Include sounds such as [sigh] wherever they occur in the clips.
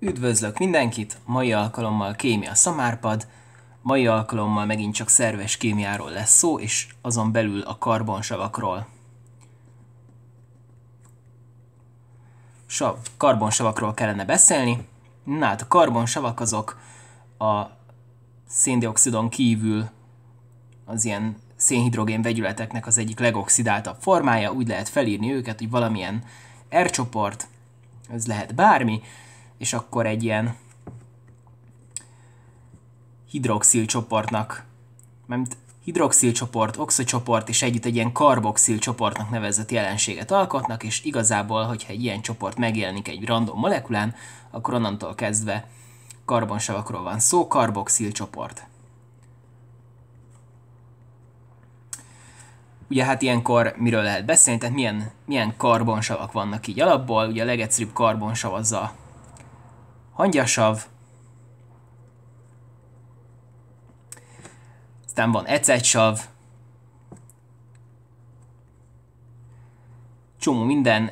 Üdvözlök mindenkit! Mai alkalommal kémia szamárpad, mai alkalommal megint csak szerves kémiáról lesz szó, és azon belül a karbonsavakról. Sav, karbonsavakról kellene beszélni. Na hát a karbonsavak azok a széndiokszidon kívül az ilyen szénhidrogén vegyületeknek az egyik legoxidáltabb formája, úgy lehet felírni őket, hogy valamilyen R csoport, ez lehet bármi, és akkor egy ilyen hidroxil csoportnak, mert hidroxil csoport, oxocsoport és együtt egy ilyen karboxil csoportnak nevezett jelenséget alkotnak, és igazából, hogyha egy ilyen csoport megjelenik egy random molekulán, akkor onnantól kezdve karbonsavakról van szó, karboxil csoport. Ugye hát ilyenkor miről lehet beszélni, tehát milyen, milyen karbonsavak vannak így alapból, ugye a legegyszerűbb karbonsav az a hangyasav, aztán van ecetsav, csomó minden,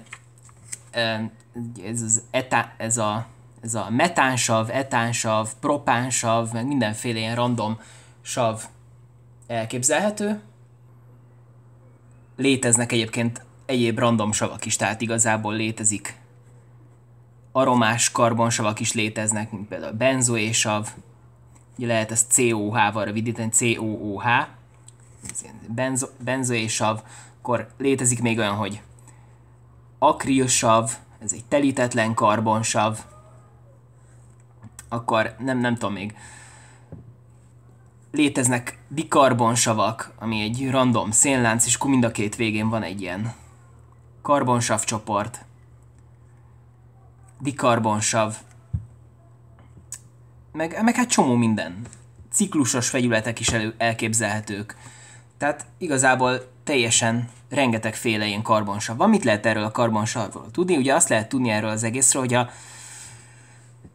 ez, az etá, ez a ez a metánsav, etánsav, propánsav, meg mindenféle ilyen random sav elképzelhető. Léteznek egyébként egyéb random savak is, tehát igazából létezik aromás karbonsavak is léteznek, mint például a benzoésav, ugye lehet ezt COH-val rövidíteni, COOH, benzo, benzoésav, akkor létezik még olyan, hogy akrilsav, ez egy telítetlen karbonsav, akkor nem, nem tudom még, léteznek dikarbonsavak, ami egy random szénlánc, és akkor mind a két végén van egy ilyen karbonsav csoport, bikarbonsav, meg, meg hát csomó minden. Ciklusos vegyületek is elő, elképzelhetők. Tehát igazából teljesen rengeteg féle ilyen karbonsav van. Mit lehet erről a karbonsavról tudni? Ugye azt lehet tudni erről az egészről, hogy a,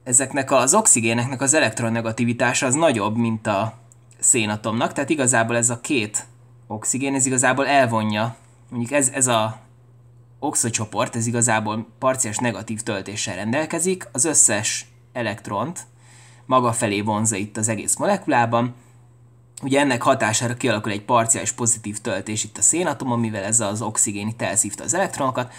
ezeknek az oxigéneknek az elektronegativitása az nagyobb, mint a szénatomnak, tehát igazából ez a két oxigén, ez igazából elvonja, mondjuk ez, ez a oxo csoport, ez igazából parciás negatív töltéssel rendelkezik, az összes elektront maga felé vonza itt az egész molekulában, Ugye ennek hatására kialakul egy parciális pozitív töltés itt a szénatomon, mivel ez az oxigén itt elszívta az elektronokat.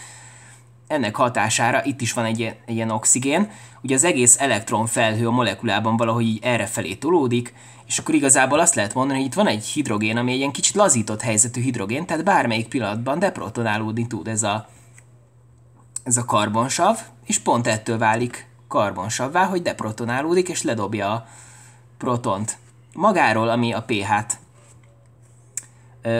Ennek hatására itt is van egy, egy ilyen oxigén. Ugye az egész elektron felhő a molekulában valahogy így errefelé tolódik, és akkor igazából azt lehet mondani, hogy itt van egy hidrogén, ami egy ilyen kicsit lazított helyzetű hidrogén, tehát bármelyik pillanatban deprotonálódni tud ez a, ez a karbonsav, és pont ettől válik karbonsavvá, hogy deprotonálódik, és ledobja a protont magáról, ami a pH-t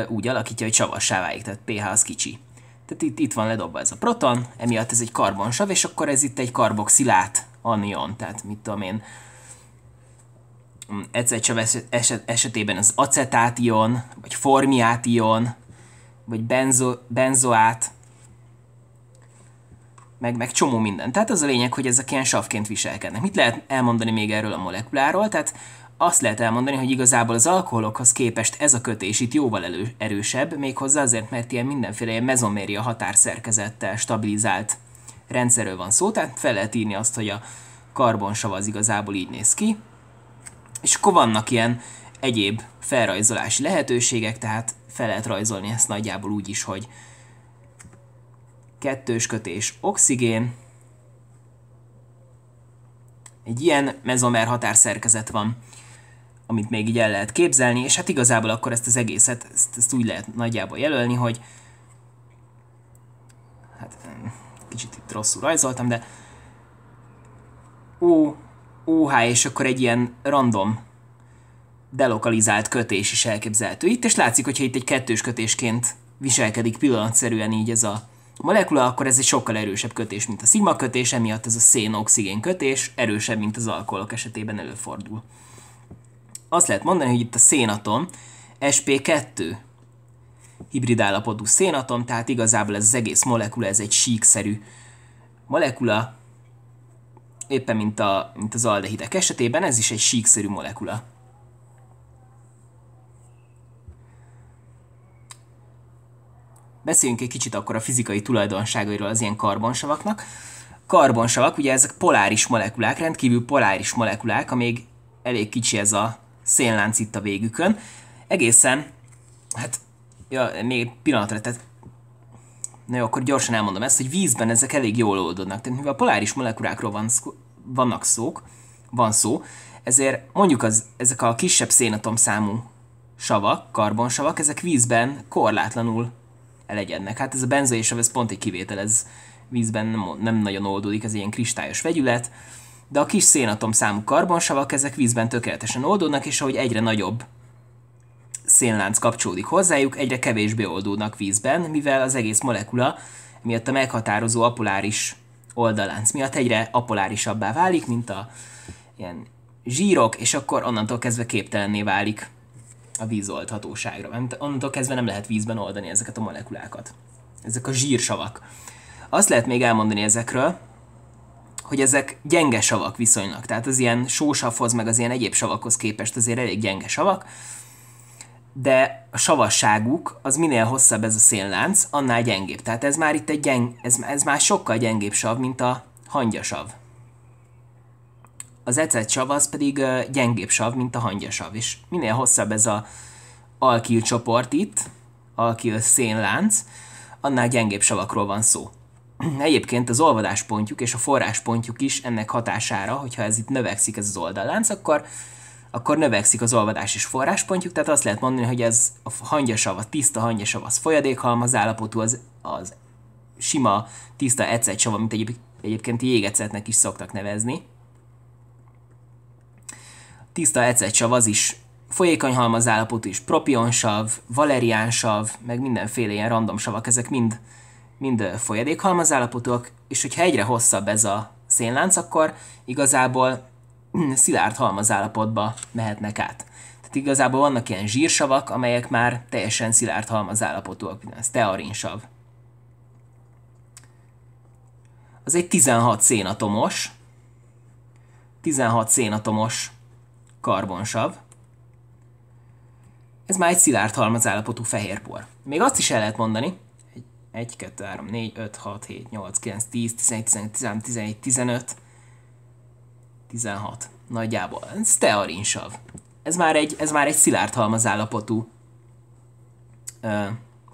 úgy alakítja, hogy savassá válik, tehát pH az kicsi. Tehát itt, itt van ledobva ez a proton, emiatt ez egy karbonsav, és akkor ez itt egy karboxilát anion, tehát mit tudom én, egyszercsav eset, esetében az acetátion, vagy formiátion, vagy benzo, benzoát, meg, meg csomó minden. Tehát az a lényeg, hogy ezek ilyen savként viselkednek. Mit lehet elmondani még erről a molekuláról? Tehát azt lehet elmondani, hogy igazából az alkoholokhoz képest ez a kötés itt jóval elő, erősebb, méghozzá azért, mert ilyen mindenféle ilyen mezoméria határszerkezettel stabilizált rendszerről van szó, tehát fel lehet írni azt, hogy a karbonsav az igazából így néz ki, és akkor vannak ilyen egyéb felrajzolási lehetőségek, tehát fel lehet rajzolni ezt nagyjából úgy is, hogy kettős kötés oxigén, egy ilyen mezomer határszerkezet van, amit még így el lehet képzelni, és hát igazából akkor ezt az egészet, ezt, ezt úgy lehet nagyjából jelölni, hogy hát kicsit itt rosszul rajzoltam, de O, óhá, és akkor egy ilyen random delokalizált kötés is elképzelhető itt, és látszik, hogyha itt egy kettős kötésként viselkedik pillanatszerűen így ez a molekula, akkor ez egy sokkal erősebb kötés, mint a szigma kötés, emiatt ez a szén-oxigén kötés erősebb, mint az alkoholok esetében előfordul. Azt lehet mondani, hogy itt a szénatom SP2 hibrid állapotú szénatom, tehát igazából ez az egész molekula, ez egy síkszerű molekula, Éppen mint, a, mint az aldehidek esetében, ez is egy síkszerű molekula. Beszéljünk egy kicsit akkor a fizikai tulajdonságairól az ilyen karbonsavaknak. Karbonsavak, ugye ezek poláris molekulák, rendkívül poláris molekulák, amíg elég kicsi ez a szénlánc itt a végükön. Egészen, hát, ja, még pillanatra, tehát Na jó, akkor gyorsan elmondom ezt, hogy vízben ezek elég jól oldódnak. Tehát mivel a poláris molekulákról van vannak szók, van szó, ezért mondjuk az, ezek a kisebb szénatom számú savak, karbonsavak, ezek vízben korlátlanul elegyednek. Hát ez a benzoésav, ez pont egy kivétel, ez vízben nem, nem nagyon oldódik, ez ilyen kristályos vegyület, de a kis szénatom számú karbonsavak, ezek vízben tökéletesen oldódnak, és ahogy egyre nagyobb szénlánc kapcsolódik hozzájuk, egyre kevésbé oldódnak vízben, mivel az egész molekula miatt a meghatározó apoláris oldalánc miatt egyre apolárisabbá válik, mint a ilyen zsírok, és akkor onnantól kezdve képtelenné válik a vízoldhatóságra. Mert onnantól kezdve nem lehet vízben oldani ezeket a molekulákat. Ezek a zsírsavak. Azt lehet még elmondani ezekről, hogy ezek gyenge savak viszonylag. Tehát az ilyen sósavhoz, meg az ilyen egyéb savakhoz képest azért elég gyenge savak de a savasságuk az minél hosszabb ez a szénlánc, annál gyengébb. Tehát ez már itt egy gyeng, ez, ez már sokkal gyengébb sav, mint a hangyasav. Az ecet sav az pedig gyengébb sav, mint a hangyasav is. Minél hosszabb ez a alkil csoport itt, alkil szénlánc, annál gyengébb savakról van szó. [clears throat] Egyébként az olvadáspontjuk és a forráspontjuk is ennek hatására, hogyha ez itt növekszik ez az oldallánc, akkor akkor növekszik az olvadás és forráspontjuk, tehát azt lehet mondani, hogy ez a hangyasav, a tiszta hangyasav, az folyadékhalmaz állapotú, az, az sima, tiszta ecetsav, amit egyéb, egyébként jégecetnek is szoktak nevezni. Tiszta ecetsav az is folyékony halmaz állapotú is, propionsav, valeriánsav, meg mindenféle ilyen random savak, ezek mind, mind folyadékhalmaz állapotúak, és hogyha egyre hosszabb ez a szénlánc, akkor igazából szilárd halmazállapotba mehetnek át. Tehát igazából vannak ilyen zsírsavak, amelyek már teljesen szilárd halmazállapotúak, mint ez tearinsav. Az egy 16 szénatomos, 16 szénatomos karbonsav. Ez már egy szilárd halmazállapotú fehérpor. Még azt is el lehet mondani, 1, 2, 3, 4, 5, 6, 7, 8, 9, 10, 11, 12, 13, 14, 15, 16 nagyjából. Ez tearinsav. Ez már egy, ez már egy szilárd állapotú ö,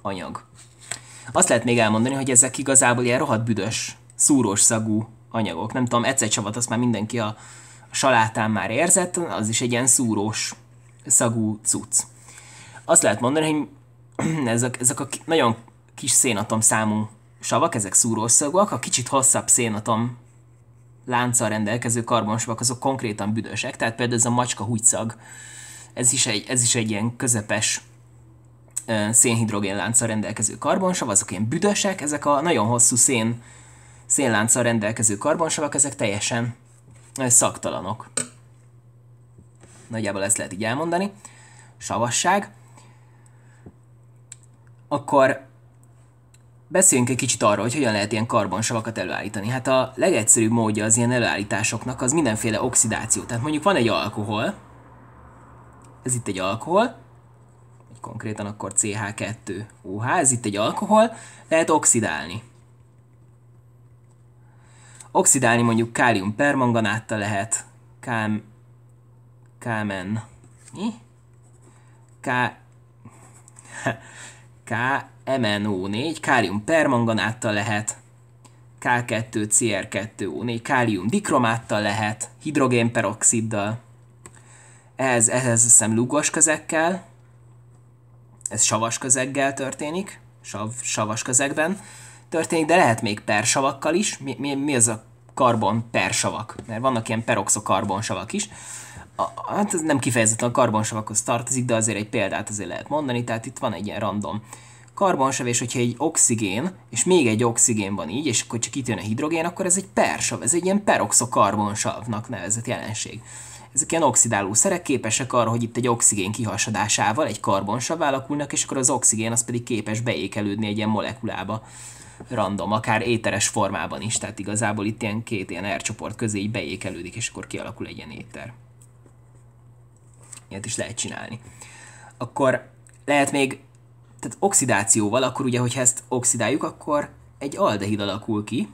anyag. Azt lehet még elmondani, hogy ezek igazából ilyen rohadt büdös, szúrós szagú anyagok. Nem tudom, csavat, azt már mindenki a, a salátán már érzett, az is egy ilyen szúrós szagú cucc. Azt lehet mondani, hogy [clears throat] ezek, ezek a nagyon kis szénatom számú savak, ezek szúrós szagúak, a kicsit hosszabb szénatom lánccal rendelkező karbonsavak azok konkrétan büdösek, tehát például ez a macska húgyszag, ez is egy, ez is egy ilyen közepes szénhidrogén lánccal rendelkező karbonsav, azok ilyen büdösek, ezek a nagyon hosszú szén, szénlánccal rendelkező karbonsavak, ezek teljesen szaktalanok. Nagyjából ezt lehet így elmondani. Savasság. Akkor Beszéljünk egy kicsit arról, hogy hogyan lehet ilyen karbonsavakat előállítani. Hát a legegyszerűbb módja az ilyen előállításoknak az mindenféle oxidáció. Tehát mondjuk van egy alkohol, ez itt egy alkohol, egy konkrétan akkor CH2OH, ez itt egy alkohol, lehet oxidálni. Oxidálni mondjuk kálium permanganátta lehet, KM, kámen, mi? K, K, MnO4, kálium permanganáttal lehet, K2CR2O4, kálium dikromáttal lehet, hidrogénperoxiddal, ehhez, ehhez a szem lugos közekkel, ez savas közeggel történik, sav, savas közegben történik, de lehet még persavakkal is, mi, mi, mi az a karbon persavak, mert vannak ilyen peroxokarbonsavak is, a, hát ez nem kifejezetten a karbonsavakhoz tartozik, de azért egy példát azért lehet mondani, tehát itt van egy ilyen random karbonsav és hogyha egy oxigén, és még egy oxigén van így, és akkor csak itt jön a hidrogén, akkor ez egy persav, ez egy ilyen peroxokarbonsavnak nevezett jelenség. Ezek ilyen oxidáló szerek képesek arra, hogy itt egy oxigén kihasadásával egy karbonsav alakulnak, és akkor az oxigén az pedig képes beékelődni egy ilyen molekulába random, akár éteres formában is, tehát igazából itt ilyen két ilyen R csoport közé így beékelődik, és akkor kialakul egy ilyen éter. Ilyet is lehet csinálni. Akkor lehet még tehát oxidációval, akkor ugye, hogyha ezt oxidáljuk, akkor egy aldehid alakul ki.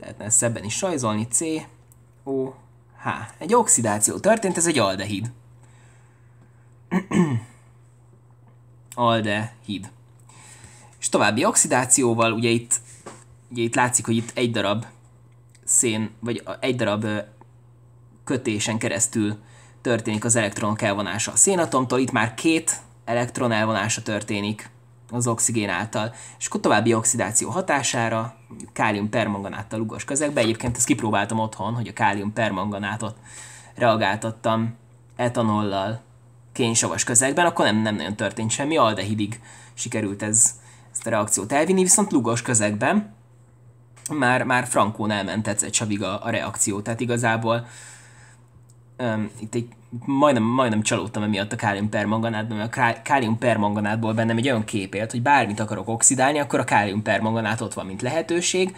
Lehetne ezt szebben is sajzolni, C, O, H. Egy oxidáció történt, ez egy aldehid. [clears throat] aldehid. És további oxidációval, ugye itt, ugye itt látszik, hogy itt egy darab szén, vagy egy darab kötésen keresztül történik az elektronok elvonása a szénatomtól, itt már két elektron elvonása történik az oxigén által, és akkor további oxidáció hatására kálium permanganáttal lugas közegbe, egyébként ezt kipróbáltam otthon, hogy a kálium permanganátot reagáltattam etanollal kénysavas közegben, akkor nem, nem nagyon történt semmi, aldehidig sikerült ez, ezt a reakciót elvinni, viszont lugos közegben már, már frankón elment egy savig a, a reakció, tehát igazából um, itt egy, majdnem, majdnem csalódtam emiatt a kálium permanganátban, mert a kálium permanganátból bennem egy olyan kép élt, hogy bármit akarok oxidálni, akkor a kálium permanganát ott van, mint lehetőség,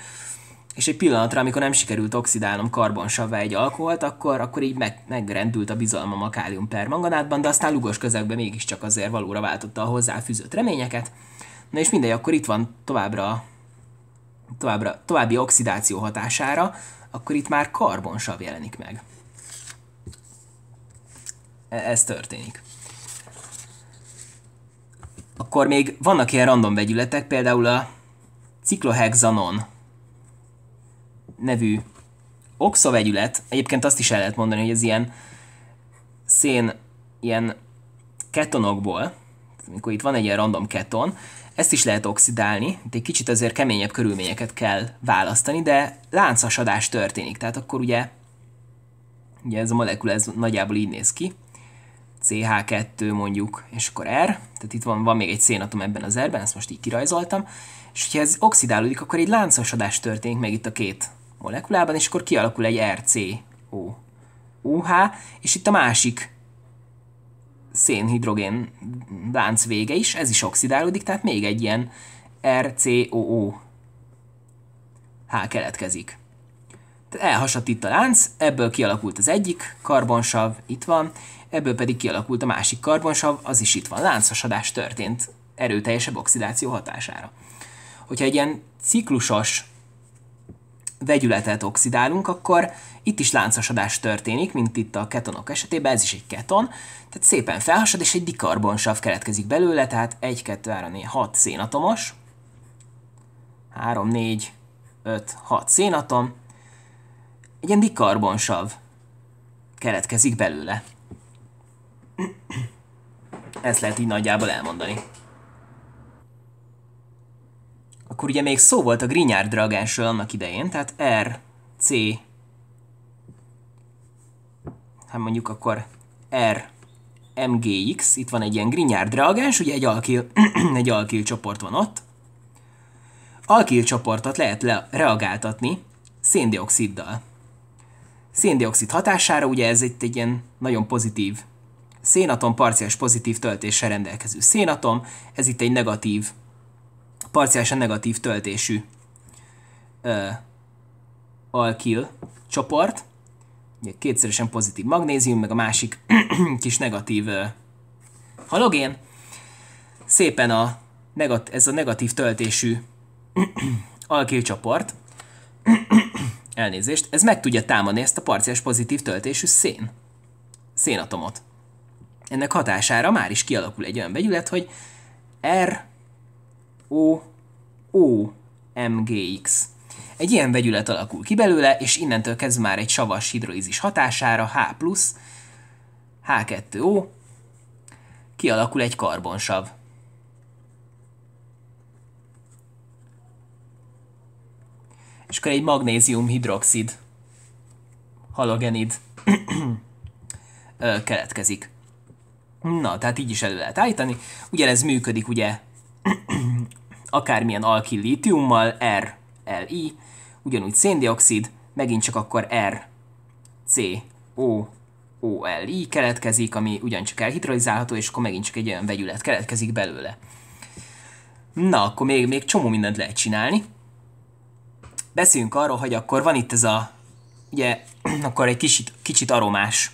és egy pillanatra, amikor nem sikerült oxidálnom karbonsavvá egy alkoholt, akkor, akkor így meg, megrendült a bizalmam a kálium permanganátban, de aztán lugos közegben mégiscsak azért valóra váltotta a hozzáfűzött reményeket. Na és mindegy, akkor itt van továbbra, továbbra további oxidáció hatására, akkor itt már karbonsav jelenik meg. E, ez történik. Akkor még vannak ilyen random vegyületek, például a ciklohexanon nevű oxovegyület, egyébként azt is el lehet mondani, hogy ez ilyen szén, ilyen ketonokból, amikor itt van egy ilyen random keton, ezt is lehet oxidálni, itt egy kicsit azért keményebb körülményeket kell választani, de láncasadás történik, tehát akkor ugye, ugye ez a molekula ez nagyjából így néz ki, CH2 mondjuk, és akkor R, tehát itt van, van még egy szénatom ebben az R-ben, ezt most így kirajzoltam, és hogyha ez oxidálódik, akkor egy láncosodás történik meg itt a két molekulában, és akkor kialakul egy RCO. UH, és itt a másik szénhidrogén lánc vége is, ez is oxidálódik, tehát még egy ilyen RCOO H keletkezik. Tehát elhasadt itt a lánc, ebből kialakult az egyik karbonsav, itt van, ebből pedig kialakult a másik karbonsav, az is itt van, láncosodás történt erőteljesebb oxidáció hatására. Hogyha egy ilyen ciklusos vegyületet oxidálunk, akkor itt is láncosodás történik, mint itt a ketonok esetében, ez is egy keton, tehát szépen felhasad, és egy dikarbonsav keletkezik belőle, tehát 1, 2, 3, 4, 6 szénatomos, 3, 4, 5, 6 szénatom, egy ilyen dikarbonsav keletkezik belőle. Ezt lehet így nagyjából elmondani. Akkor ugye még szó volt a Grignard dragásról annak idején, tehát R, C, hát mondjuk akkor R, MGX, itt van egy ilyen Grignard reagens, ugye egy alkil, [clears throat] egy alkil csoport van ott. Alkil csoportot lehet le, reagáltatni széndioksziddal. Széndioxid hatására ugye ez itt egy ilyen nagyon pozitív szénatom parciális pozitív töltéssel rendelkező szénatom, ez itt egy negatív, parciálisan negatív töltésű ö, alkil csoport, ugye kétszeresen pozitív magnézium, meg a másik [clears throat] kis negatív ö, halogén, szépen a negat- ez a negatív töltésű [clears throat] alkil csoport [clears throat] elnézést, ez meg tudja támadni ezt a parciális pozitív töltésű szén, szénatomot. Ennek hatására már is kialakul egy olyan vegyület, hogy R O O MGX. Egy ilyen vegyület alakul ki belőle, és innentől kezdve már egy savas hidrolízis hatására H+, H2O, kialakul egy karbonsav. És akkor egy magnézium hidroxid, halogenid keletkezik. Na, tehát így is elő lehet állítani. ez működik ugye [clears throat] akármilyen alkil lítiummal, R, L, I, ugyanúgy széndiokszid, megint csak akkor R, C, O, O, L, I keletkezik, ami ugyancsak elhidrolizálható, és akkor megint csak egy olyan vegyület keletkezik belőle. Na, akkor még, még csomó mindent lehet csinálni. Beszéljünk arról, hogy akkor van itt ez a, ugye, [clears throat] akkor egy kicsit, kicsit aromás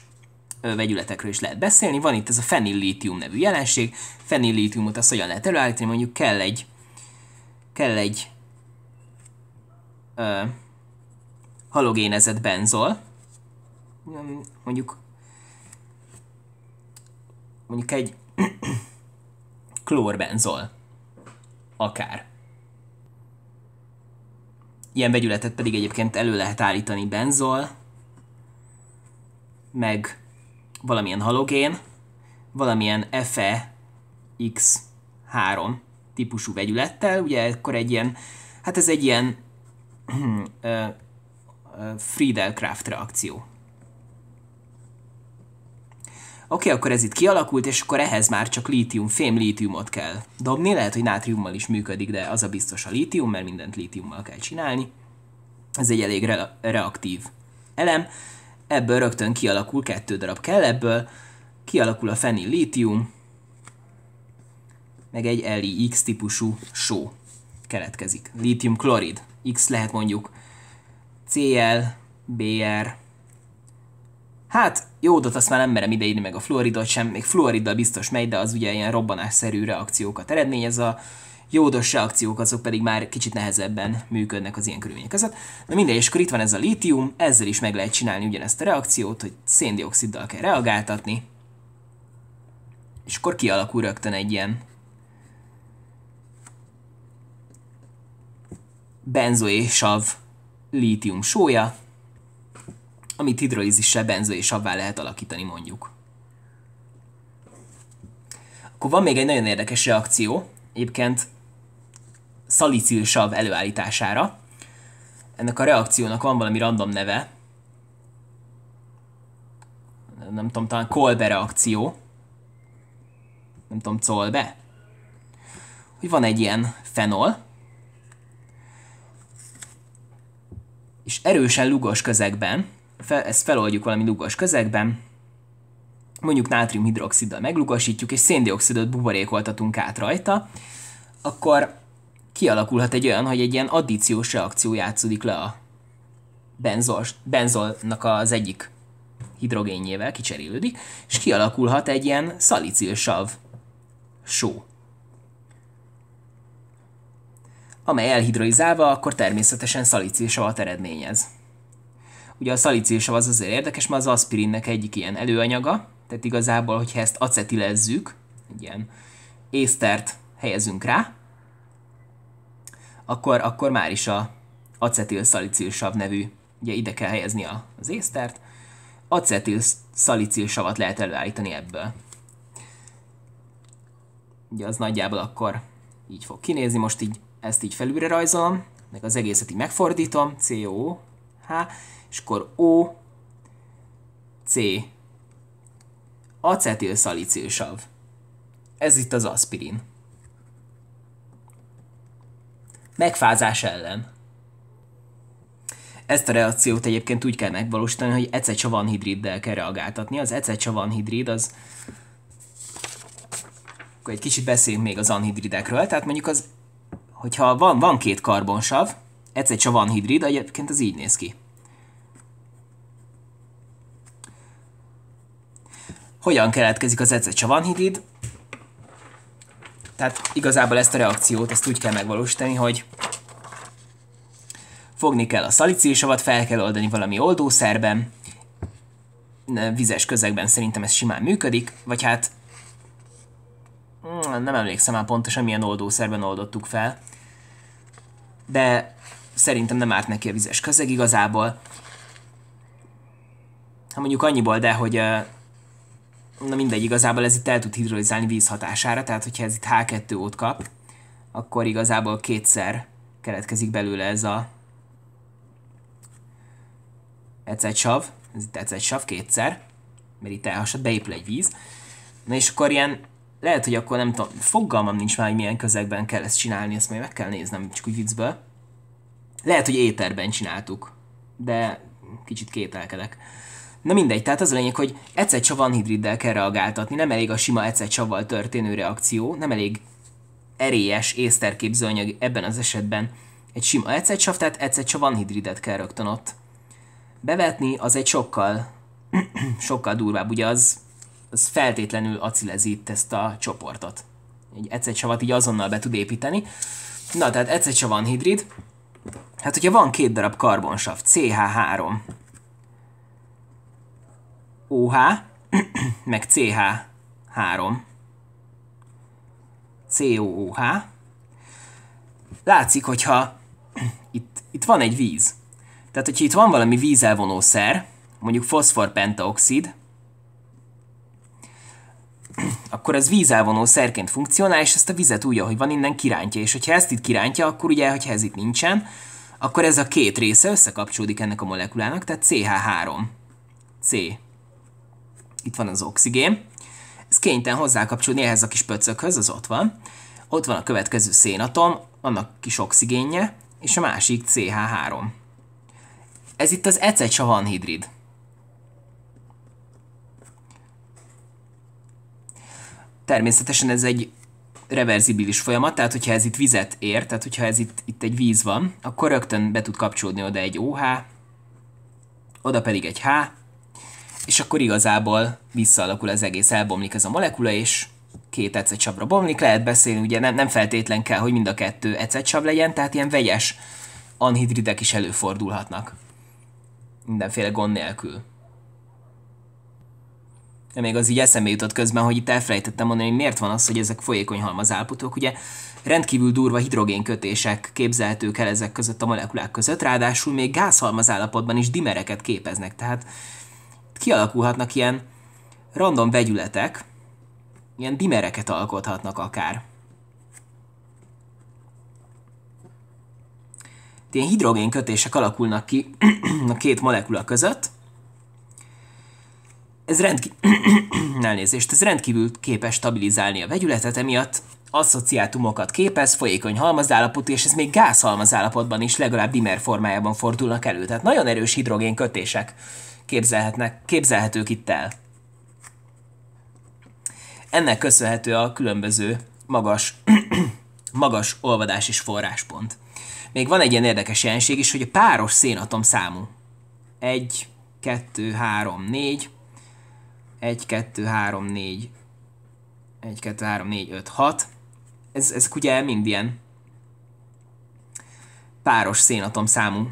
vegyületekről is lehet beszélni. Van itt ez a fenillítium nevű jelenség. Fenillítiumot azt hogyan lehet előállítani? Mondjuk kell egy kell egy ö, halogénezett benzol, mondjuk mondjuk egy [clears throat] klórbenzol, akár. Ilyen vegyületet pedig egyébként elő lehet állítani benzol, meg valamilyen halogén, valamilyen FeX3 típusú vegyülettel, ugye akkor egy ilyen, hát ez egy ilyen [clears throat] Friedel-Craft reakció. Oké, okay, akkor ez itt kialakult, és akkor ehhez már csak lítium, fém lítiumot kell dobni. Lehet, hogy nátriummal is működik, de az a biztos a lítium, mert mindent lítiummal kell csinálni. Ez egy elég re- reaktív elem ebből rögtön kialakul kettő darab kell, ebből kialakul a fenil lítium, meg egy LiX típusú só keletkezik. Lítium klorid. X lehet mondjuk Cl, Br. Hát, jódot azt már nem merem ideírni, meg a fluoridot sem, még fluoriddal biztos megy, de az ugye ilyen robbanásszerű reakciókat eredményez a jódos reakciók azok pedig már kicsit nehezebben működnek az ilyen körülmények között. Na mindegy, és akkor itt van ez a lítium, ezzel is meg lehet csinálni ugyanezt a reakciót, hogy széndioksziddal kell reagáltatni, és akkor kialakul rögtön egy ilyen sav, lítium sója, amit hidrolízissel savvá lehet alakítani mondjuk. Akkor van még egy nagyon érdekes reakció, egyébként szalicilsav előállítására. Ennek a reakciónak van valami random neve. Nem tudom, talán Kolbe reakció. Nem tudom, Colbe. Hogy van egy ilyen fenol, és erősen lugos közegben, fel, ezt feloldjuk valami lugos közegben, mondjuk nátriumhidroxiddal meglugosítjuk, és széndiokszidot buborékoltatunk át rajta, akkor kialakulhat egy olyan, hogy egy ilyen addíciós reakció játszódik le a benzol, benzolnak az egyik hidrogénjével, kicserélődik, és kialakulhat egy ilyen szalicilsav só. Amely elhidroizálva, akkor természetesen szalicilsavat eredményez. Ugye a szalicilsav az azért érdekes, mert az aspirinnek egyik ilyen előanyaga, tehát igazából, hogyha ezt acetilezzük, egy ilyen észtert helyezünk rá, akkor, akkor már is a acetilszalicilsav nevű, ugye ide kell helyezni az észtert, acetilszalicilsavat lehet előállítani ebből. Ugye az nagyjából akkor így fog kinézni, most így ezt így felülre rajzolom, meg az egészet így megfordítom, CO, H, és akkor O, C, acetilszalicilsav. Ez itt az aspirin. megfázás ellen. Ezt a reakciót egyébként úgy kell megvalósítani, hogy ecesavanhidriddel kell reagáltatni. Az ecesavanhidrid az akkor egy kicsit beszéljünk még az anhidridekről. Tehát mondjuk az, hogyha van, van két karbonsav, ecesavanhidrid, egyébként az így néz ki. Hogyan keletkezik az ecesavanhidrid? Tehát igazából ezt a reakciót, ezt úgy kell megvalósítani, hogy fogni kell a szalicilsavat, fel kell oldani valami oldószerben, vizes közegben szerintem ez simán működik, vagy hát hmm, nem emlékszem már pontosan milyen oldószerben oldottuk fel, de szerintem nem árt neki a vizes közeg igazából. Ha mondjuk annyiból, de hogy na mindegy, igazából ez itt el tud hidrolizálni víz hatására, tehát hogyha ez itt H2-ot kap, akkor igazából kétszer keletkezik belőle ez a sav, ez itt sav kétszer, mert itt elhasad, beépül egy víz. Na és akkor ilyen, lehet, hogy akkor nem tudom, fogalmam nincs már, hogy milyen közegben kell ezt csinálni, ezt majd meg kell néznem, csak úgy viccből. Lehet, hogy éterben csináltuk, de kicsit kételkedek. Na mindegy, tehát az a lényeg, hogy ecetsav hidriddel kell reagáltatni, nem elég a sima ecetsavval történő reakció, nem elég erélyes anyag ebben az esetben egy sima csav, tehát ecetsav hidridet kell rögtön ott bevetni, az egy sokkal, [clears throat] sokkal durvább, ugye az, az feltétlenül acilezít ezt a csoportot. Egy csavat így azonnal be tud építeni. Na, tehát ecetsav hidrid, hát hogyha van két darab karbonsav, CH3, OH, [clears throat] meg CH3. COOH. Látszik, hogyha [clears throat] itt, itt van egy víz. Tehát, hogyha itt van valami vízelvonószer, mondjuk foszforpentaoxid, [clears throat] akkor ez vízelvonó szerként funkcionál, és ezt a vizet úgy, ahogy van, innen kirántja. És hogyha ezt itt kirántja, akkor ugye, hogyha ez itt nincsen, akkor ez a két része összekapcsolódik ennek a molekulának, tehát CH3. C itt van az oxigén, ez kénytelen hozzákapcsolni ehhez a kis pöcökhöz, az ott van. Ott van a következő szénatom, annak kis oxigénje, és a másik CH3. Ez itt az ecetsavanhidrid. Természetesen ez egy reverzibilis folyamat, tehát hogyha ez itt vizet ér, tehát hogyha ez itt, itt egy víz van, akkor rögtön be tud kapcsolódni oda egy OH, oda pedig egy H, és akkor igazából visszaalakul az egész, elbomlik ez a molekula, és két ecetcsapra bomlik, lehet beszélni, ugye nem, nem feltétlen kell, hogy mind a kettő ecetcsap legyen, tehát ilyen vegyes anhidridek is előfordulhatnak. Mindenféle gond nélkül. De még az így eszembe jutott közben, hogy itt elfelejtettem mondani, hogy miért van az, hogy ezek folyékony halmazállapotok. Ugye rendkívül durva hidrogénkötések képzelhetők el ezek között a molekulák között, ráadásul még gázhalmazállapotban is dimereket képeznek, tehát kialakulhatnak ilyen random vegyületek, ilyen dimereket alkothatnak akár. Ilyen hidrogén kötések alakulnak ki [clears throat] a két molekula között. Ez rendkívül, [clears throat] elnézést, ez rendkívül képes stabilizálni a vegyületet, emiatt asszociátumokat képez, folyékony halmazállapot, és ez még gázhalmazállapotban is legalább dimer formájában fordulnak elő. Tehát nagyon erős hidrogén kötések képzelhetnek, képzelhetők itt el. Ennek köszönhető a különböző magas, [clears throat] magas olvadás és forráspont. Még van egy ilyen érdekes jelenség is, hogy a páros szénatom számú. 1, 2, 3, 4, 1, 2, 3, 4, 1, 2, 3, 4, 5, 6. Ez, ezek ugye mind ilyen páros szénatom számú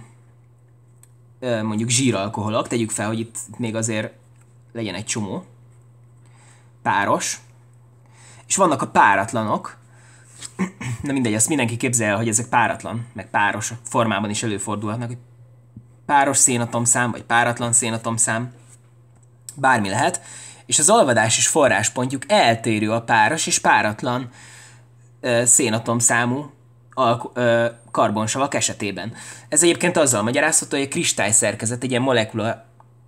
mondjuk zsíralkoholok, tegyük fel, hogy itt még azért legyen egy csomó, páros, és vannak a páratlanok, [clears throat] Nem mindegy, azt mindenki képzel, hogy ezek páratlan, meg páros formában is előfordulhatnak, hogy páros szénatomszám, vagy páratlan szénatomszám, bármi lehet, és az alvadás és forráspontjuk eltérő a páros és páratlan szénatomszámú alk- ö, karbonsavak esetében. Ez egyébként azzal magyarázható, hogy a szerkezet, egy ilyen molekula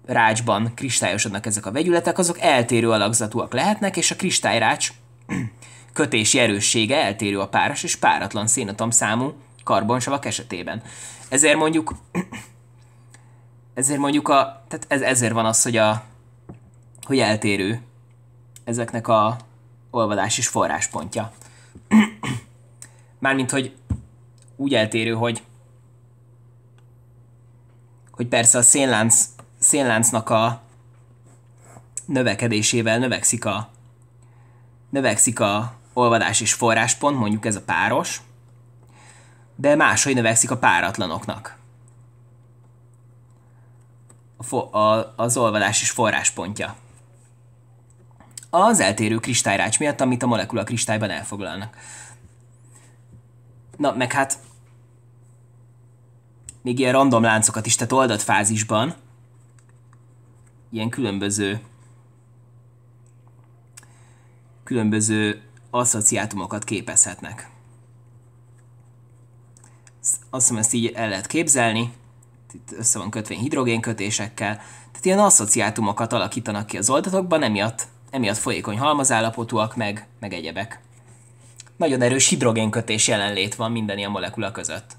rácsban kristályosodnak ezek a vegyületek, azok eltérő alakzatúak lehetnek, és a kristályrács [clears throat] kötési erőssége eltérő a páros és páratlan szénatom számú karbonsavak esetében. Ezért mondjuk [clears throat] ezért mondjuk a, tehát ez, ezért van az, hogy a hogy eltérő ezeknek a olvadás és forráspontja. [clears throat] Mármint, hogy úgy eltérő, hogy hogy persze a szénlánc, szénláncnak a növekedésével növekszik a növekszik a olvadás és forráspont, mondjuk ez a páros, de máshogy növekszik a páratlanoknak. A fo- a, az olvadás és forráspontja. Az eltérő kristályrács miatt, amit a molekula kristályban elfoglalnak. Na, meg hát még ilyen random láncokat is, tehát oldott fázisban. Ilyen különböző különböző asszociátumokat képezhetnek. Azt hiszem, ezt így el lehet képzelni. Itt össze van kötve hidrogénkötésekkel. Tehát ilyen asszociátumokat alakítanak ki az oldatokban, emiatt, emiatt folyékony halmazállapotúak, meg, meg egyebek nagyon erős hidrogénkötés jelenlét van minden ilyen molekula között.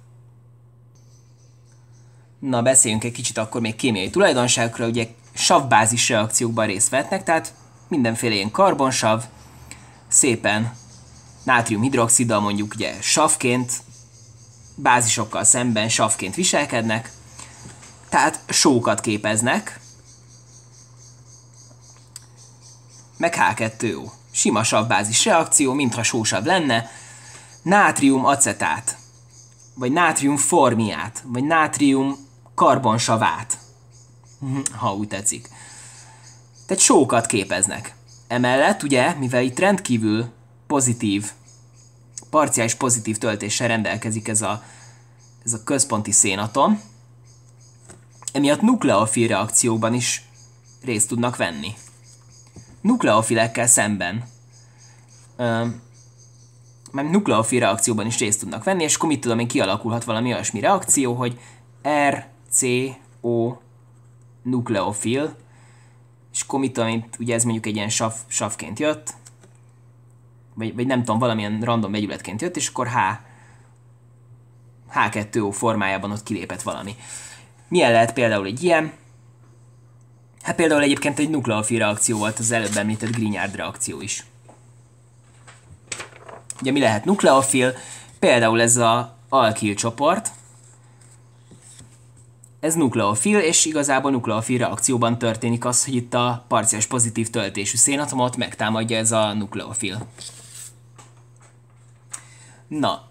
Na, beszéljünk egy kicsit akkor még kémiai tulajdonságokról, ugye savbázis reakciókban részt vetnek, tehát mindenféle ilyen karbonsav, szépen nátriumhidroxiddal mondjuk ugye savként, bázisokkal szemben savként viselkednek, tehát sókat képeznek, meg H2O. Sima savbázis reakció, mintha sósabb lenne. Nátrium acetát, vagy nátrium formiát, vagy nátrium karbonsavát, mhm, ha úgy tetszik. Tehát sókat képeznek. Emellett ugye, mivel itt rendkívül pozitív, parciális pozitív töltéssel rendelkezik ez a, ez a központi szénatom, emiatt nukleofil reakcióban is részt tudnak venni nukleofilekkel szemben mert nukleofil reakcióban is részt tudnak venni, és akkor mit tudom én, kialakulhat valami olyasmi reakció, hogy RCO nukleofil, és akkor mit tudom én, ugye ez mondjuk egy ilyen sav, savként jött, vagy, vagy nem tudom, valamilyen random vegyületként jött, és akkor H, H2O formájában ott kilépett valami. Milyen lehet például egy ilyen? Hát például egyébként egy nukleofil reakció volt az előbb említett Grignard reakció is. Ugye mi lehet nukleofil? Például ez a alkil csoport, ez nukleofil, és igazából nukleofil reakcióban történik az, hogy itt a parciális pozitív töltésű szénatomot megtámadja ez a nukleofil. Na.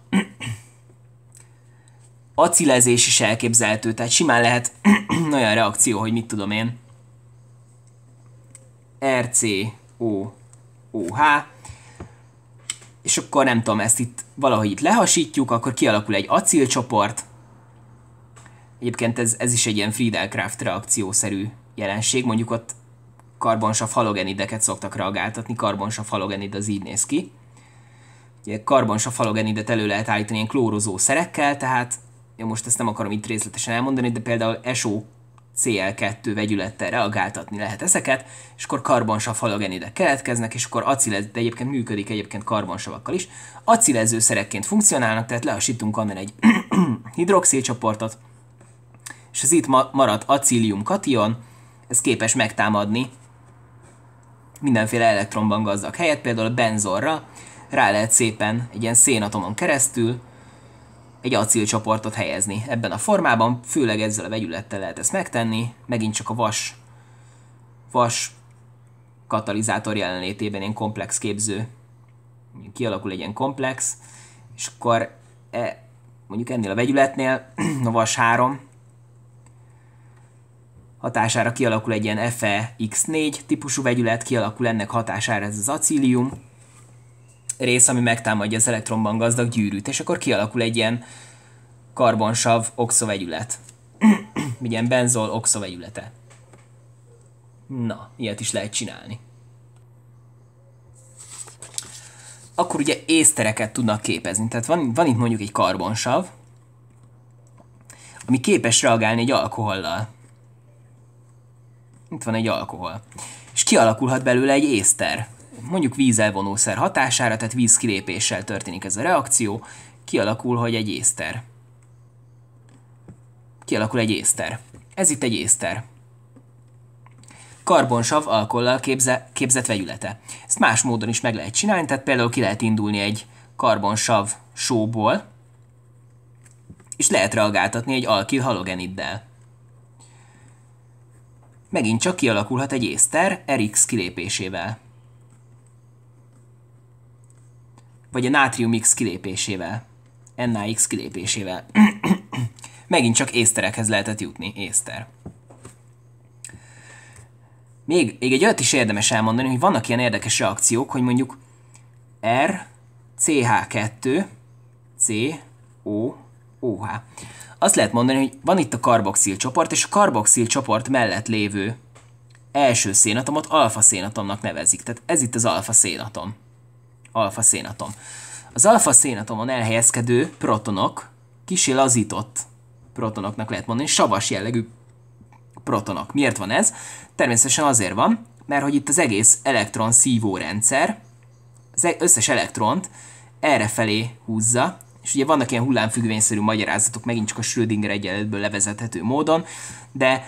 Acilezés is elképzelhető, tehát simán lehet [clears throat] olyan reakció, hogy mit tudom én. RCOOH, és akkor nem tudom, ezt itt valahogy itt lehasítjuk, akkor kialakul egy acilcsoport. Egyébként ez, ez is egy ilyen Friedelcraft reakciószerű jelenség, mondjuk ott karbonsav halogenideket szoktak reagáltatni, karbonsav halogenid az így néz ki. Ugye karbonsav halogenidet elő lehet állítani ilyen klórozó szerekkel, tehát én most ezt nem akarom itt részletesen elmondani, de például SO CL2 vegyülettel reagáltatni lehet ezeket, és akkor karbonsav halogenidek keletkeznek, és akkor acilez, de egyébként működik egyébként karbonsavakkal is, acilezőszerekként funkcionálnak, tehát lehasítunk onnan egy [clears throat] hidroxilcsoportot, és az itt maradt acílium kation, ez képes megtámadni mindenféle elektronban gazdag helyet, például a benzorra rá lehet szépen egy ilyen szénatomon keresztül egy acélcsoportot helyezni. Ebben a formában, főleg ezzel a vegyülettel lehet ezt megtenni, megint csak a vas, vas katalizátor jelenlétében ilyen komplex képző kialakul egy ilyen komplex, és akkor e, mondjuk ennél a vegyületnél, [clears throat] a vas 3 hatására kialakul egy ilyen FeX4 típusú vegyület, kialakul ennek hatására ez az acílium, rész, ami megtámadja az elektronban gazdag gyűrűt, és akkor kialakul egy ilyen karbonsav oxovegyület. [clears throat] ilyen benzol oxovegyülete. Na, ilyet is lehet csinálni. Akkor ugye észtereket tudnak képezni. Tehát van, van itt mondjuk egy karbonsav, ami képes reagálni egy alkohollal. Itt van egy alkohol. És kialakulhat belőle egy észter mondjuk vízelvonószer hatására, tehát kilépéssel történik ez a reakció, kialakul, hogy egy észter. Kialakul egy észter. Ez itt egy észter. Karbonsav alkollal képze, képzett vegyülete. Ezt más módon is meg lehet csinálni, tehát például ki lehet indulni egy karbonsav sóból, és lehet reagáltatni egy alkil halogeniddel. Megint csak kialakulhat egy észter Rx kilépésével. vagy a nátrium X kilépésével, NAX kilépésével. [clears throat] Megint csak észterekhez lehetett jutni, észter. Még, még egy olyat is érdemes elmondani, hogy vannak ilyen érdekes reakciók, hogy mondjuk R, CH2, C, O, OH. Azt lehet mondani, hogy van itt a karboxil csoport, és a karboxil csoport mellett lévő első szénatomot alfa szénatomnak nevezik. Tehát ez itt az alfa szénatom alfa szénatom. Az alfa szénatomon elhelyezkedő protonok, kisé lazított protonoknak lehet mondani, savas jellegű protonok. Miért van ez? Természetesen azért van, mert hogy itt az egész elektron rendszer az e- összes elektront erre felé húzza, és ugye vannak ilyen hullámfüggvényszerű magyarázatok, megint csak a Schrödinger egyenletből levezethető módon, de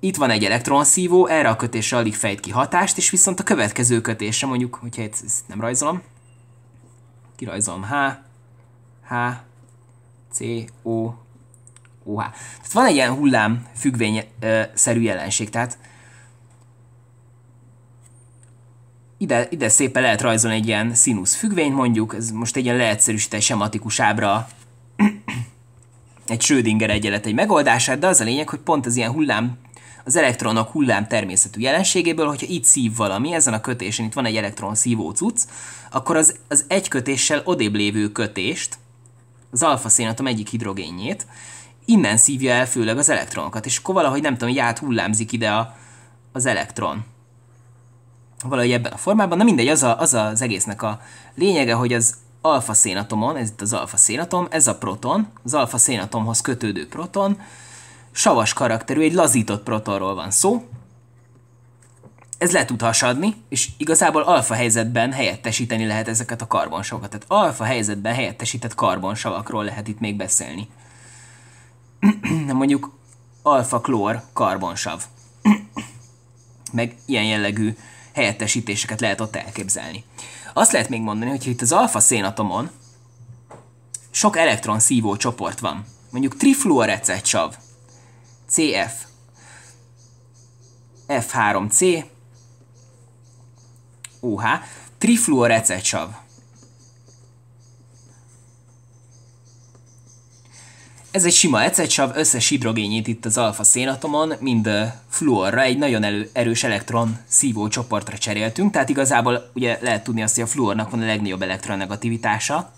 itt van egy elektronszívó, erre a kötésre alig fejt ki hatást, és viszont a következő kötése, mondjuk, hogyha itt ezt nem rajzolom, kirajzolom H, H, C, O, OH. Tehát van egy ilyen hullám függvényszerű jelenség, tehát ide, ide szépen lehet rajzolni egy ilyen színusz függvényt mondjuk, ez most egy ilyen leegyszerűsített sematikus ábra [clears throat] egy Schrödinger egyenlet egy megoldását, de az a lényeg, hogy pont az ilyen hullám az elektronok hullám természetű jelenségéből, hogyha itt szív valami, ezen a kötésen itt van egy elektron szívó cucc, akkor az, az egy kötéssel odébb lévő kötést, az alfa szénatom egyik hidrogénjét, innen szívja el főleg az elektronokat, és akkor valahogy nem tudom, hogy hullámzik ide a, az elektron. Valahogy ebben a formában, na mindegy, az, a, az az egésznek a lényege, hogy az alfa szénatomon, ez itt az alfa szénatom, ez a proton, az alfa szénatomhoz kötődő proton, savas karakterű, egy lazított protonról van szó. Ez le tud hasadni, és igazából alfa helyzetben helyettesíteni lehet ezeket a karbonsavakat. Tehát alfa helyzetben helyettesített karbonsavakról lehet itt még beszélni. [clears throat] Mondjuk alfa klór karbonsav. [clears throat] Meg ilyen jellegű helyettesítéseket lehet ott elképzelni. Azt lehet még mondani, hogy itt az alfa szénatomon sok elektron szívó csoport van. Mondjuk trifluorecetsav, CF. F3C. OH, Trifluorecetsav. Ez egy sima ecetsav, összes hidrogényét itt az alfa szénatomon, mind fluorra, egy nagyon elő, erős elektron szívó csoportra cseréltünk, tehát igazából ugye lehet tudni azt, hogy a fluornak van a legnagyobb elektronegativitása.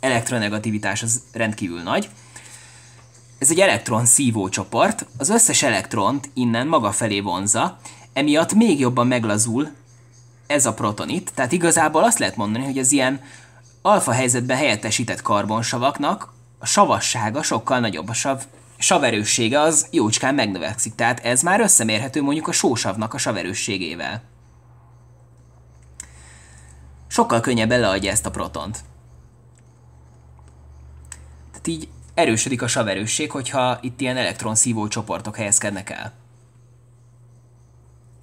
Elektronegativitása az rendkívül nagy. Ez egy elektron szívó csoport, az összes elektront innen maga felé vonza, emiatt még jobban meglazul ez a proton itt, tehát igazából azt lehet mondani, hogy az ilyen alfa helyzetben helyettesített karbonsavaknak a savassága sokkal nagyobb, a sav, saverőssége az jócskán megnövekszik, tehát ez már összemérhető mondjuk a sósavnak a saverősségével. Sokkal könnyebb leadja ezt a protont. Tehát így erősödik a saverősség, hogyha itt ilyen elektron szívó csoportok helyezkednek el.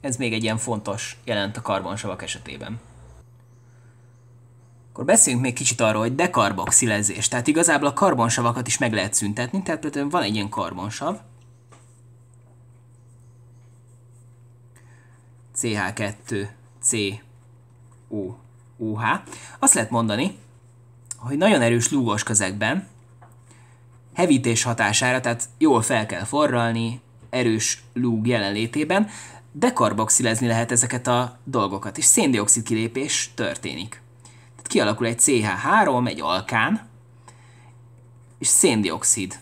Ez még egy ilyen fontos jelent a karbonsavak esetében. Akkor beszéljünk még kicsit arról, hogy dekarboxilezés. Tehát igazából a karbonsavakat is meg lehet szüntetni, tehát például van egy ilyen karbonsav, CH2, C, O, OH. Azt lehet mondani, hogy nagyon erős lúgos közegben hevítés hatására, tehát jól fel kell forralni, erős lúg jelenlétében, de lehet ezeket a dolgokat, és széndiokszid kilépés történik. Tehát kialakul egy CH3, egy alkán, és széndiokszid.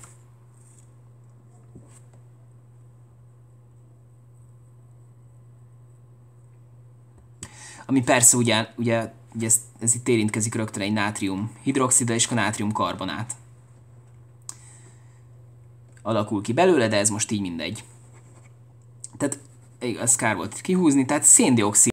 Ami persze ugye, ugye, ugye ez, ez itt érintkezik rögtön egy nátrium hidroxida és a nátrium karbonát alakul ki belőle, de ez most így mindegy. Tehát ez kár volt kihúzni, tehát széndiokszid